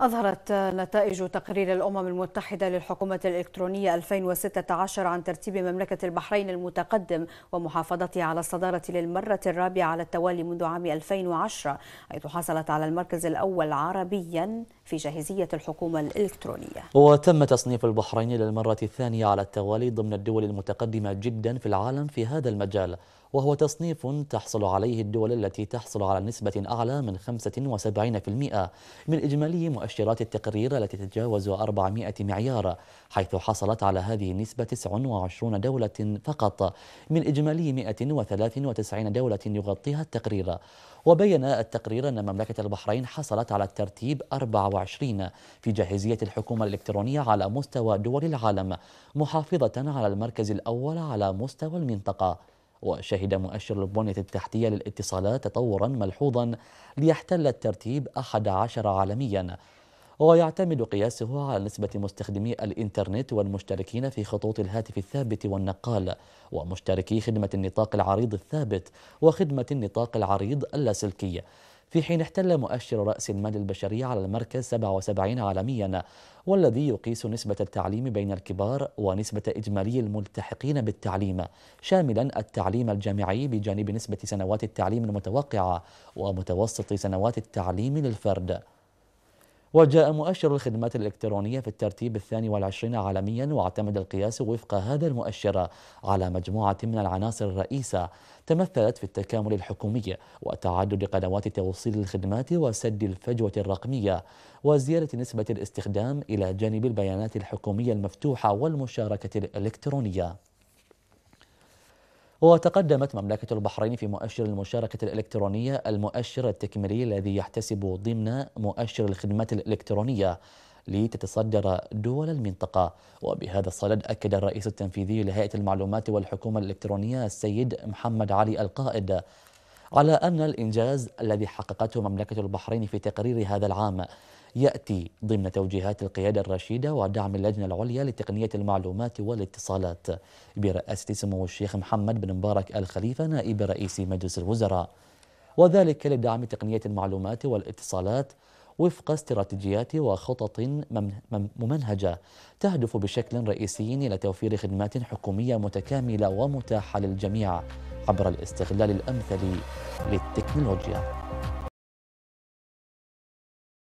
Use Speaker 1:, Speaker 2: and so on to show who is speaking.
Speaker 1: أظهرت نتائج تقرير الأمم المتحدة للحكومة الإلكترونية 2016 عن ترتيب مملكة البحرين المتقدم ومحافظتها على الصدارة للمرة الرابعة على التوالي منذ عام 2010 حيث حصلت على المركز الأول عربيا في جاهزية الحكومة الإلكترونية
Speaker 2: وتم تصنيف البحرين للمرة الثانية على التوالي ضمن الدول المتقدمة جدا في العالم في هذا المجال وهو تصنيف تحصل عليه الدول التي تحصل على نسبة أعلى من 75% من إجمالي مؤشرات التقرير التي تتجاوز 400 معيار حيث حصلت على هذه النسبة 29 دولة فقط من إجمالي 193 دولة يغطيها التقرير وبين التقرير أن مملكة البحرين حصلت على الترتيب 24 في جاهزية الحكومة الإلكترونية على مستوى دول العالم محافظة على المركز الأول على مستوى المنطقة وشهد مؤشر البنية التحتية للاتصالات تطورا ملحوظا ليحتل الترتيب 11 عالميا ويعتمد قياسه على نسبة مستخدمي الإنترنت والمشتركين في خطوط الهاتف الثابت والنقال ومشتركي خدمة النطاق العريض الثابت وخدمة النطاق العريض اللاسلكي في حين احتل مؤشر رأس المال البشري على المركز 77 عالميا والذي يقيس نسبة التعليم بين الكبار ونسبة إجمالي الملتحقين بالتعليم شاملا التعليم الجامعي بجانب نسبة سنوات التعليم المتوقعة ومتوسط سنوات التعليم للفرد وجاء مؤشر الخدمات الإلكترونية في الترتيب الثاني والعشرين عالميا واعتمد القياس وفق هذا المؤشر على مجموعة من العناصر الرئيسة تمثلت في التكامل الحكومي وتعدد قنوات توصيل الخدمات وسد الفجوة الرقمية وزيادة نسبة الاستخدام إلى جانب البيانات الحكومية المفتوحة والمشاركة الإلكترونية وتقدمت مملكة البحرين في مؤشر المشاركة الإلكترونية المؤشر التكميلي الذي يحتسب ضمن مؤشر الخدمات الإلكترونية لتتصدر دول المنطقة وبهذا الصدد أكد الرئيس التنفيذي لهيئة المعلومات والحكومة الإلكترونية السيد محمد علي القائد على أن الإنجاز الذي حققته مملكة البحرين في تقرير هذا العام يأتي ضمن توجيهات القيادة الرشيدة ودعم اللجنة العليا لتقنية المعلومات والاتصالات برئاسة سمو الشيخ محمد بن مبارك الخليفة نائب رئيس مجلس الوزراء وذلك لدعم تقنية المعلومات والاتصالات وفق استراتيجيات وخطط ممنهجة تهدف بشكل رئيسي إلى توفير خدمات حكومية متكاملة ومتاحة للجميع
Speaker 1: عبر الاستغلال الأمثل للتكنولوجيا